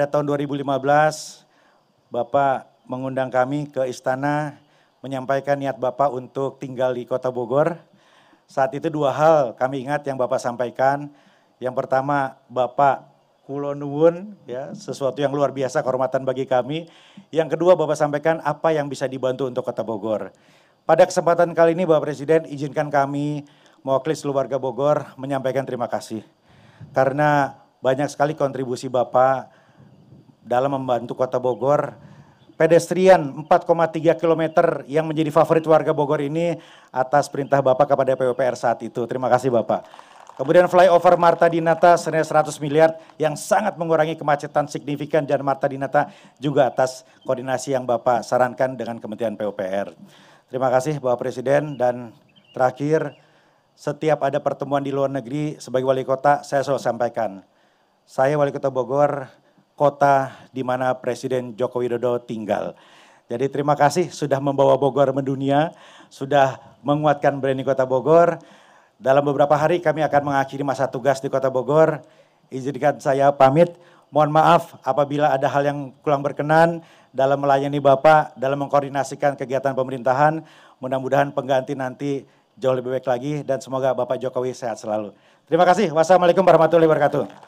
pada tahun 2015 Bapak mengundang kami ke istana menyampaikan niat Bapak untuk tinggal di kota Bogor. Saat itu dua hal kami ingat yang Bapak sampaikan. Yang pertama Bapak Kulonuun, ya sesuatu yang luar biasa kehormatan bagi kami. Yang kedua Bapak sampaikan apa yang bisa dibantu untuk kota Bogor. Pada kesempatan kali ini Bapak Presiden izinkan kami mewakili seluruh warga Bogor menyampaikan terima kasih. Karena banyak sekali kontribusi Bapak dalam membantu kota Bogor. Pedestrian 4,3 km yang menjadi favorit warga Bogor ini atas perintah Bapak kepada PUPR saat itu. Terima kasih Bapak. Kemudian flyover Marta Dinata senilai 100 miliar yang sangat mengurangi kemacetan signifikan dan Marta Dinata juga atas koordinasi yang Bapak sarankan dengan Kementerian PUPR. Terima kasih Bapak Presiden dan terakhir setiap ada pertemuan di luar negeri sebagai wali kota saya selalu sampaikan. Saya wali kota Bogor kota di mana Presiden Joko Widodo tinggal. Jadi terima kasih sudah membawa Bogor mendunia, sudah menguatkan branding Kota Bogor. Dalam beberapa hari kami akan mengakhiri masa tugas di Kota Bogor. Izinkan saya pamit. Mohon maaf apabila ada hal yang kurang berkenan dalam melayani Bapak, dalam mengkoordinasikan kegiatan pemerintahan. Mudah-mudahan pengganti nanti jauh lebih baik lagi dan semoga Bapak Jokowi sehat selalu. Terima kasih. Wassalamualaikum warahmatullahi wabarakatuh.